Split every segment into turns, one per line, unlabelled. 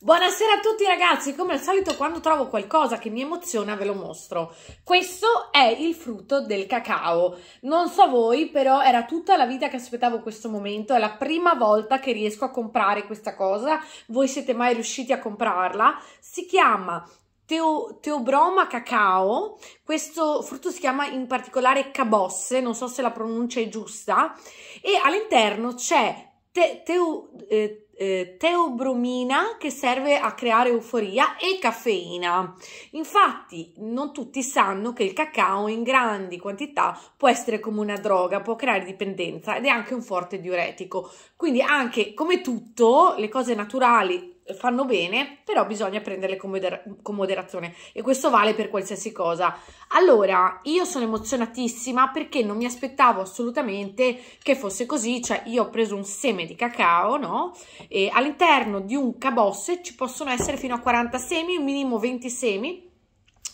Buonasera a tutti ragazzi, come al solito quando trovo qualcosa che mi emoziona ve lo mostro. Questo è il frutto del cacao. Non so voi, però era tutta la vita che aspettavo questo momento, è la prima volta che riesco a comprare questa cosa. Voi siete mai riusciti a comprarla? Si chiama Teo, teobroma cacao, questo frutto si chiama in particolare cabosse, non so se la pronuncia è giusta, e all'interno c'è te, teo, eh, eh, teobromina che serve a creare euforia e caffeina. Infatti, non tutti sanno che il cacao in grandi quantità può essere come una droga, può creare dipendenza ed è anche un forte diuretico. Quindi anche come tutto, le cose naturali fanno bene, però bisogna prenderle con, moder con, moderazione e questo vale per qualsiasi cosa. Allora, io sono emozionatissima perché non mi aspettavo assolutamente che fosse così, cioè io ho preso un seme di cacao, no? E all'interno di un cabosse ci possono essere fino a 40 semi, un minimo 20 semi.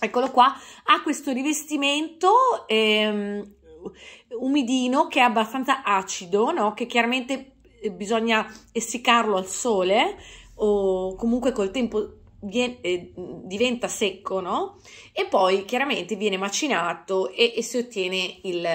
Eccolo qua, ha questo rivestimento ehm, umidino che è abbastanza acido, no? Che chiaramente eh, bisogna essiccarlo al sole o comunque col tempo viene, eh, diventa secco, no? E poi chiaramente viene macinato e, e si ottiene il,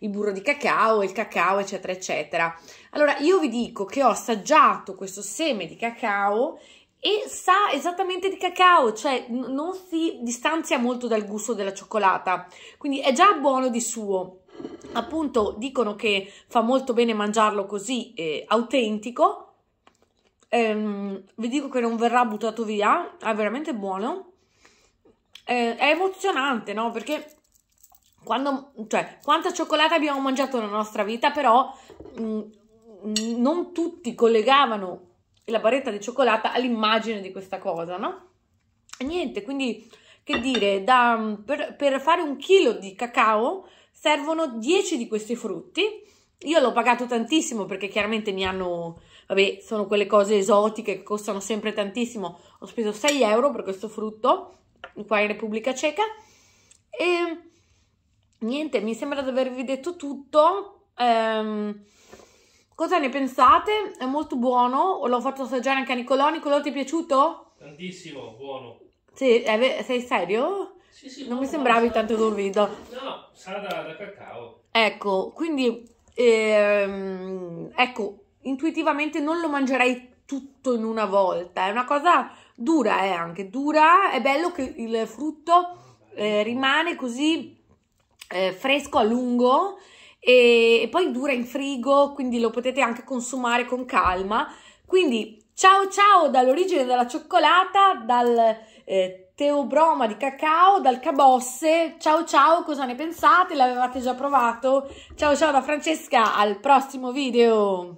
il, burro di cacao, il cacao, eccetera, eccetera. Allora io vi dico che ho assaggiato questo seme di cacao e sa esattamente di cacao, cioè non si distanzia molto dal gusto della cioccolata, quindi è già buono di suo. Appunto, dicono che fa molto bene mangiarlo così eh, autentico ehm, vi dico che non verrà buttato via, è veramente buono. Eh, è emozionante, no? Perché quando, cioè, quanta cioccolata abbiamo mangiato nella nostra vita, però mh, mm, mm, non tutti collegavano la barretta di cioccolata all'immagine di questa cosa, no? Niente, quindi che dire, da, mm, per, per fare un chilo di cacao servono 10 di questi frutti io l'ho pagato tantissimo perché chiaramente mi hanno, vabbè, sono quelle cose esotiche che costano sempre tantissimo. Ho speso 6 euro per questo frutto qua in Repubblica Ceca e niente, mi sembra di avervi detto tutto. Ehm, cosa ne pensate? È molto buono, l'ho fatto assaggiare anche a Nicolò. Nicolò ti è piaciuto? Tantissimo, buono. Sì, eh, sei serio? Sì, sì, non mi sembravi tanto convinto. No, no, sarà da, da cacao. Ecco, quindi e, ehm, ecco, intuitivamente non lo mangerei tutto in una volta, è una cosa dura, è eh, anche dura, è bello che il frutto eh, rimane così eh, fresco a lungo e, e poi dura in frigo, quindi lo potete anche consumare con calma. Quindi Ciao ciao dall'origine della cioccolata, dal eh, teobroma di cacao, dal cabosse. Ciao ciao, cosa ne pensate? L'avevate già provato? Ciao ciao da Francesca, al prossimo video!